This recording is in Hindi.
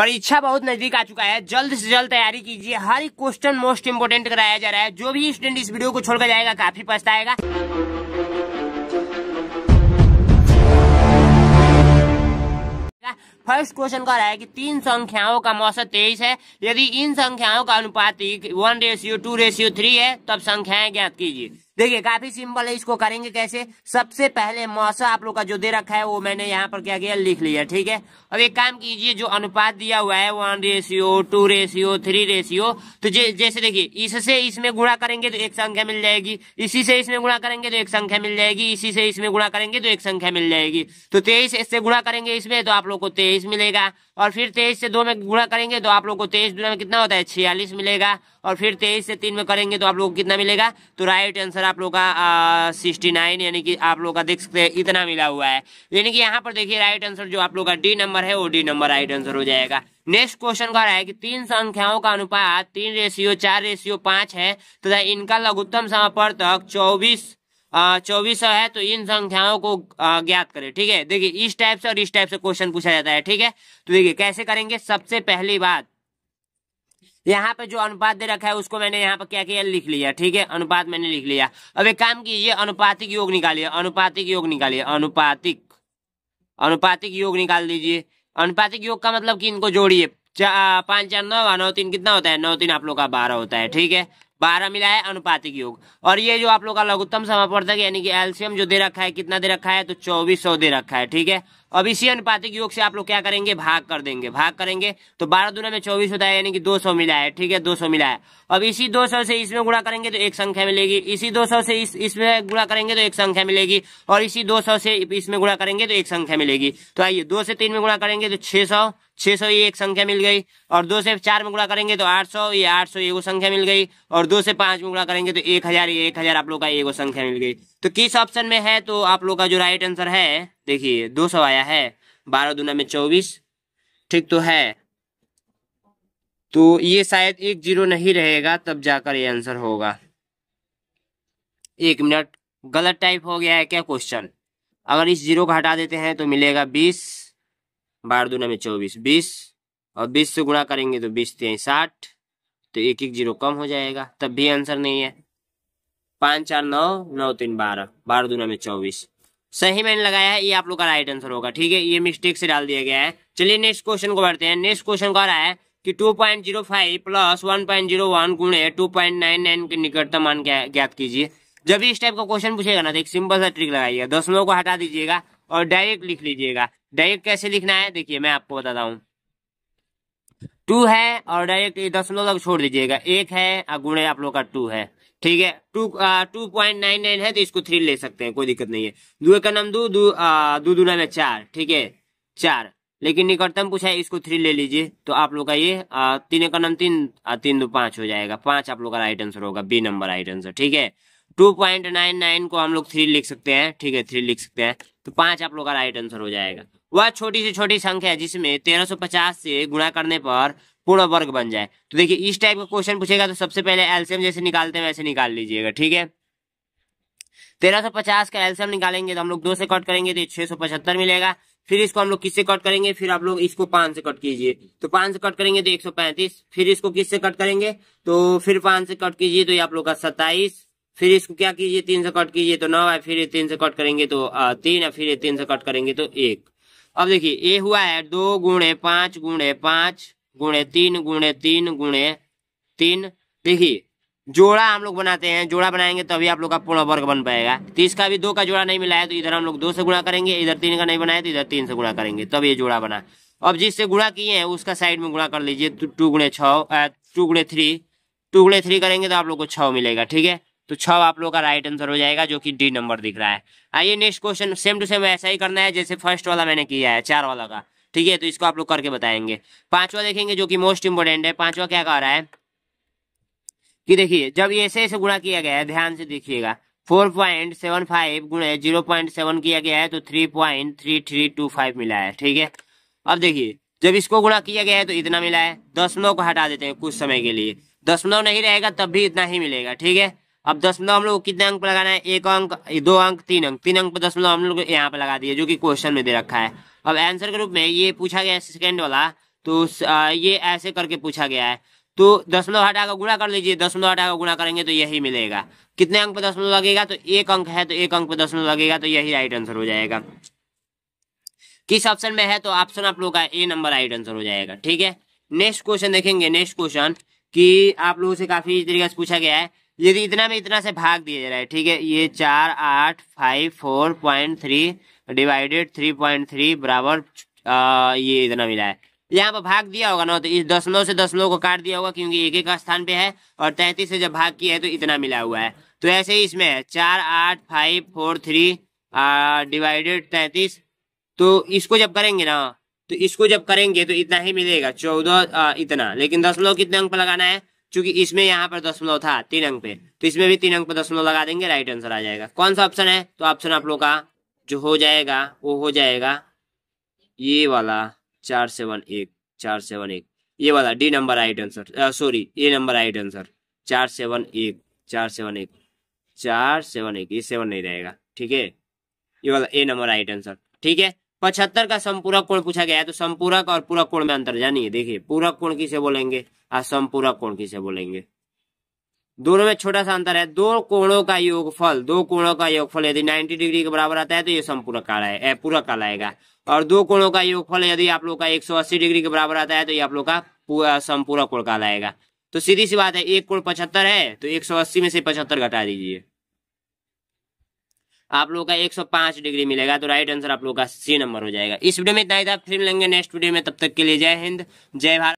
परीक्षा बहुत नजदीक आ चुका है जल्द से जल्द तैयारी कीजिए हर एक क्वेश्चन मोस्ट इम्पोर्टेंट कराया जा रहा है जो भी स्टूडेंट इस वीडियो को छोड़कर जाएगा काफी पछताएगा फर्स्ट क्वेश्चन का रहा है कि तीन संख्याओं का मौसम तेईस है यदि इन संख्याओं का अनुपात one ratio two ratio three है तब संख्याएं ज्ञात कीजिए देखिए काफी सिंपल है इसको करेंगे कैसे सबसे पहले मौसा आप लोग का जो दे रखा है वो मैंने यहाँ पर क्या किया लिख लिया ठीक है अब एक काम कीजिए जो अनुपात दिया हुआ है one ratio two ratio three ratio तो जे, जैसे देखिए इससे इसमें गुणा करेंगे तो एक संख्या मिल जाएगी इसी से इसमें गुणा करेंगे तो एक संख्या मिल जाएगी इसी से इसमें गुणा करेंगे तो एक संख्या मिल जाएगी तो तेईस इससे गुणा करेंगे इसमें तो आप लोग को तेईस मिलेगा और फिर तेईस से दो में गुणा करेंगे तो आप लोग को तेईस में कितना होता है छियालीस मिलेगा और फिर तेईस से तीन में करेंगे तो आप लोग कितना मिलेगा तो राइट आंसर आप लोग का सिक्सटी नाइन यानी कि आप लोग का देख सकते हैं इतना मिला हुआ है यानी कि यहाँ पर देखिए राइट आंसर जो आप लोग का डी नंबर है वो डी नंबर राइट आंसर हो जाएगा नेक्स्ट क्वेश्चन कह रहा है कि तीन संख्याओं का अनुपात तीन रेशियो चार रेशियो पांच है तथा तो इनका लघुत्तम तक चौबीस चौबीस है तो इन संख्याओं को ज्ञात करें ठीक है देखिए इस टाइप से और इस टाइप से क्वेश्चन पूछा जाता है ठीक है तो देखिए कैसे करेंगे सबसे पहली बात यहाँ पे जो अनुपात दे रखा है उसको मैंने यहाँ पे क्या किया लिख लिया ठीक है अनुपात मैंने लिख लिया अब एक काम कीजिए अनुपातिक योग निकालिए अनुपातिक योग निकालिए अनुपातिक अनुपातिक योग निकाल दीजिए अनुपातिक योग का मतलब कि इनको जोड़िए पांच चार नौ नौ तीन कितना होता है नौ तीन आप लोग का बारह होता है ठीक है बारह मिला है अनुपातिक योग और ये जो आप लोग का लघुत्तम समापवर्तक यानी कि एल्सियम जो दे रखा है कितना दे रखा है तो चौबीस सौ दे रखा है ठीक है अब इसी अनुपातिक योग से आप लोग क्या करेंगे भाग कर देंगे भाग करेंगे तो बारह दुना में चौबीस होता है यानी कि दो सौ मिला है ठीक है दो सौ मिला है अब इसी दो सौ से इसमें गुणा करेंगे तो एक संख्या मिलेगी इसी दो सौ से इस इसमें गुणा करेंगे तो एक संख्या मिलेगी और इसी दो सौ से इसमें गुणा करेंगे तो एक संख्या मिलेगी तो आइए दो से तीन में गुणा करेंगे तो छह सौ छह सौ ये एक संख्या मिल गई और दो से चार में गुणा करेंगे तो आठ सौ ये आठ सौ एगो संख्या मिल गई और दो से पांच में गुणा करेंगे तो एक हजार ये एक हजार आप लोग का एगो संख्या मिल गई तो किस ऑप्शन में है तो आप लोग का जो राइट आंसर है देखिए दो सौ आया है बारह दुना में चौबीस ठीक तो है तो ये शायद एक जीरो नहीं रहेगा तब जाकर ये आंसर होगा एक मिनट गलत टाइप हो गया है क्या क्वेश्चन अगर इस जीरो को हटा देते हैं तो मिलेगा बीस बार दूना में चौबीस बीस और बीस से गुणा करेंगे तो बीस तेई साठ तो एक एक जीरो कम हो जाएगा तब भी आंसर नहीं है पाँच चार नौ नौ तीन बारह बारह दूना में चौबीस सही मैंने लगाया है ये आप लोग का राइट आंसर होगा ठीक है ये मिस्टेक से डाल दिया गया है चलिए नेक्स्ट क्वेश्चन को बढ़ते हैं नेक्स्ट क्वेश्चन कह रहा है कि 2.05 plus one point zero one गुणे नाइन के निकटतम मान ज्ञात कीजिए जब भी इस टाइप का क्वेश्चन पूछेगा ना तो एक सिंपल सा ट्रिक लगाइएगा दसमलव को हटा दीजिएगा और डायरेक्ट लिख लीजिएगा डायरेक्ट कैसे लिखना है देखिए मैं आपको बताता हूँ टू है और डायरेक्ट दस तक छोड़ दीजिएगा एक है और गुणे आप लोग का टू है ठीक है two two point nine nine है तो इसको थ्री ले सकते हैं कोई दिक्कत नहीं है दो का नाम दो दू दू दूना में चार ठीक है चार लेकिन निकटतम पूछा है इसको थ्री ले लीजिए तो आप लोग का ये तीन का नाम तीन तीन दो पांच हो जाएगा पांच आप लोग का राइट आंसर होगा बी नंबर राइट आंसर ठीक है टू पॉइंट नाइन नाइन को हम लोग थ्री लिख सकते हैं ठीक है थ्री लिख सकते हैं तो पांच आप लोग का राइट आंसर हो जाएगा वह छोटी से छोटी संख्या है जिसमें तेरह सौ पचास से गुणा करने पर पूर्ण वर्ग बन जाए तो देखिए इस टाइप का क्वेश्चन पूछेगा तो सबसे पहले एल्सियम जैसे निकालते हैं वैसे निकाल लीजिएगा ठीक है तेरह सौ पचास का एल्सियम निकालेंगे तो हम लोग दो से कट करेंगे तो छह सौ पचहत्तर मिलेगा फिर इसको हम लोग किससे कट करेंगे फिर आप लोग इसको पांच से कट कीजिए तो पांच से कट करेंगे तो एक सौ पैंतीस फिर इसको किससे कट करेंगे तो फिर पांच से कट कीजिए तो ये आप लोग का सत्ताईस फिर इसको क्या कीजिए तीन से कट कीजिए तो नौ है फिर तीन से कट करेंगे तो तीन है फिर तीन से कट करेंगे तो एक अब देखिए ए हुआ है दो गुणे पांच गुणे पांच गुणे तीन गुणे तीन गुणे तीन देखिए जोड़ा हम लोग बनाते हैं जोड़ा बनाएंगे तभी तो आप लोग का पूर्ण वर्ग बन पाएगा तो इसका भी दो का जोड़ा नहीं मिला है तो इधर हम लोग दो से गुणा करेंगे इधर तीन का नहीं बनाए तो इधर तीन से गुणा करेंगे तब ये जोड़ा बना अब जिससे गुणा किए हैं उसका साइड में गुणा कर लीजिए तो टू गुणे छ टू गुणे थ्री टू गुणे थ्री करेंगे तो आप लोग को छ मिलेगा ठीक है तो छ आप लोगों का राइट आंसर हो जाएगा जो कि डी नंबर दिख रहा है आइए next question same to same ऐसा ही करना है जैसे फर्स्ट वाला मैंने किया है चार वाला का ठीक है तो इसको आप लोग करके बताएंगे पांचवा देखेंगे जो कि मोस्ट इंपोर्टेंट है पांचवा क्या कह रहा है कि देखिए जब ऐसे ऐसे गुणा किया गया है ध्यान से देखिएगा फोर पॉइंट सेवन फाइव गुणे जीरो पॉइंट सेवन किया गया है तो three point three three two five मिला है ठीक है अब देखिए जब इसको गुणा किया गया है तो इतना मिला है दसमलव को हटा देते हैं कुछ समय के लिए दसमलव नहीं रहेगा तब भी इतना ही मिलेगा ठीक है अब दशमलव हम लोग कितने अंक पर लगाना है एक अंक दो अंक तीन अंक तीन अंक पर दशमलव हम लोग यहाँ पर लगा दिए जो कि क्वेश्चन में दे रखा है अब आंसर के रूप में ये पूछा गया सेकेंड वाला तो ये ऐसे करके पूछा गया है तो दशमलव हटा का गुणा कर लीजिए दशमलव हटा का गुणा करेंगे तो यही मिलेगा कितने अंक पर दशमलव लगेगा तो एक अंक है तो एक अंक पर दशमलव लगेगा तो यही राइट आंसर हो जाएगा किस ऑप्शन में है तो ऑप्शन आप लोग का ए नंबर राइट आंसर हो जाएगा ठीक है नेक्स्ट क्वेश्चन देखेंगे नेक्स्ट क्वेश्चन कि आप लोगों से काफी तरीके से पूछा गया है ये इतना में इतना से भाग दिया जा रहा है ठीक है ये चार आठ five four point three divided three point three बराबर ये इतना मिला है यहाँ पर भाग दिया होगा ना तो इस दशमलव से दशमलव को काट दिया होगा क्योंकि एक एक स्थान पे है और तैतीस से जब भाग किया है तो इतना मिला हुआ है तो ऐसे ही इसमें है चार आठ फाइव फोर थ्री डिवाइडेड तैतीस तो इसको जब करेंगे ना तो इसको जब करेंगे तो इतना ही मिलेगा चौदह इतना लेकिन दस लोग कितने अंक पर लगाना है चूंकि इसमें यहाँ पर दशमलव था तीन अंक पे तो इसमें भी तीन अंक पे दशमलव लगा देंगे राइट आंसर आ जाएगा कौन सा ऑप्शन है तो ऑप्शन आप लोग का जो हो जाएगा वो हो जाएगा ये वाला चार सेवन एक चार सेवन एक ये वाला D number right answer sorry A number right answer चार सेवन एक चार सेवन एक चार सेवन एक ये सेवन नहीं रहेगा ठीक है ये वाला ए नंबर राइट आंसर ठीक है पचहत्तर का संपूरक कोण पूछा गया है तो संपूरक और पूरक कोण में अंतर जानिए देखिए पूरक कोण किसे बोलेंगे पूरा कोण किसे बोलेंगे दोनों में छोटा सा अंतर है दो कोणों का योगफल दो कोणों का योगफल यदि 90 डिग्री के बराबर आता है तो ये संपूरक पूरा काला आएगा और दो कोणों का योगफल यदि आप लोग का 180 डिग्री के बराबर आता है तो ये आप लोग का संपूरक कोण आएगा तो सीधी सी बात है एक कोण पचहत्तर है तो 180 में से पचहत्तर घटा दीजिए आप लोग का एक डिग्री मिलेगा तो राइट आंसर आप लोग का सी नंबर हो जाएगा इस वीडियो में इतना ही था फिर मिलेंगे नेक्स्ट वीडियो में तब तक के लिए जय हिंद जय भारत